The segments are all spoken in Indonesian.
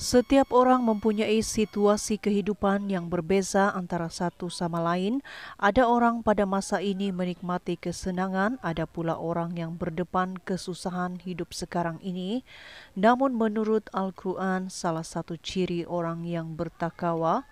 setiap orang mempunyai situasi kehidupan yang berbeza antara satu sama lain. Ada orang pada masa ini menikmati kesenangan, ada pula orang yang berdepan kesusahan hidup sekarang ini. Namun menurut Al-Quran, salah satu ciri orang yang bertakwa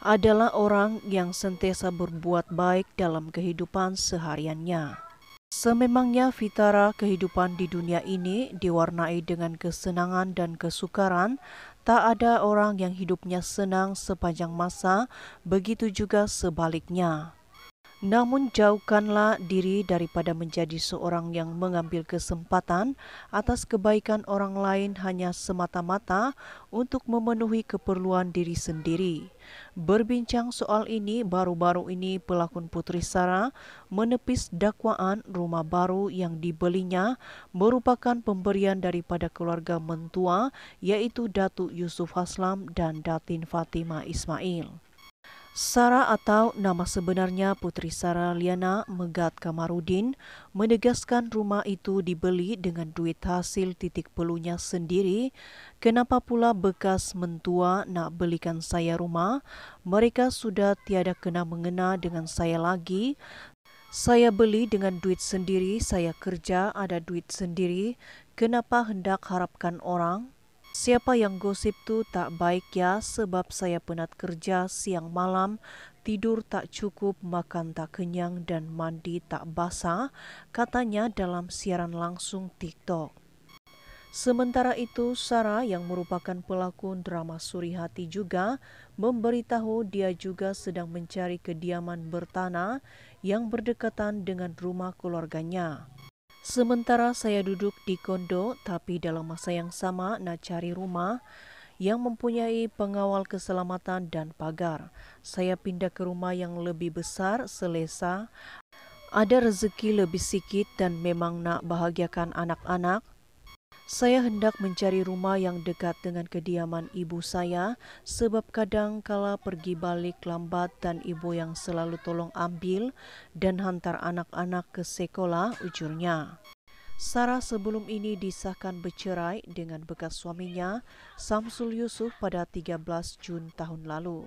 adalah orang yang sentiasa berbuat baik dalam kehidupan sehariannya. Sememangnya fitara kehidupan di dunia ini diwarnai dengan kesenangan dan kesukaran, tak ada orang yang hidupnya senang sepanjang masa, begitu juga sebaliknya. Namun jauhkanlah diri daripada menjadi seorang yang mengambil kesempatan atas kebaikan orang lain hanya semata-mata untuk memenuhi keperluan diri sendiri. Berbincang soal ini, baru-baru ini pelakon Putri Sara menepis dakwaan rumah baru yang dibelinya merupakan pemberian daripada keluarga mentua yaitu Datuk Yusuf Haslam dan Datin Fatima Ismail. Sarah atau nama sebenarnya Putri Sarah Liana Megat Kamarudin menegaskan rumah itu dibeli dengan duit hasil titik pelunya sendiri. Kenapa pula bekas mentua nak belikan saya rumah? Mereka sudah tiada kena mengena dengan saya lagi. Saya beli dengan duit sendiri, saya kerja ada duit sendiri. Kenapa hendak harapkan orang? Siapa yang gosip tu tak baik ya sebab saya penat kerja siang malam, tidur tak cukup, makan tak kenyang dan mandi tak basah, katanya dalam siaran langsung TikTok. Sementara itu, Sarah yang merupakan pelakon drama Suri Hati juga memberitahu dia juga sedang mencari kediaman bertanah yang berdekatan dengan rumah keluarganya. Sementara saya duduk di kondo, tapi dalam masa yang sama nak cari rumah yang mempunyai pengawal keselamatan dan pagar. Saya pindah ke rumah yang lebih besar, selesa, ada rezeki lebih sikit dan memang nak bahagiakan anak-anak, saya hendak mencari rumah yang dekat dengan kediaman ibu saya sebab kadang kala pergi balik lambat dan ibu yang selalu tolong ambil dan hantar anak-anak ke sekolah ujurnya. Sarah sebelum ini disahkan bercerai dengan bekas suaminya Samsul Yusuf pada 13 Jun tahun lalu.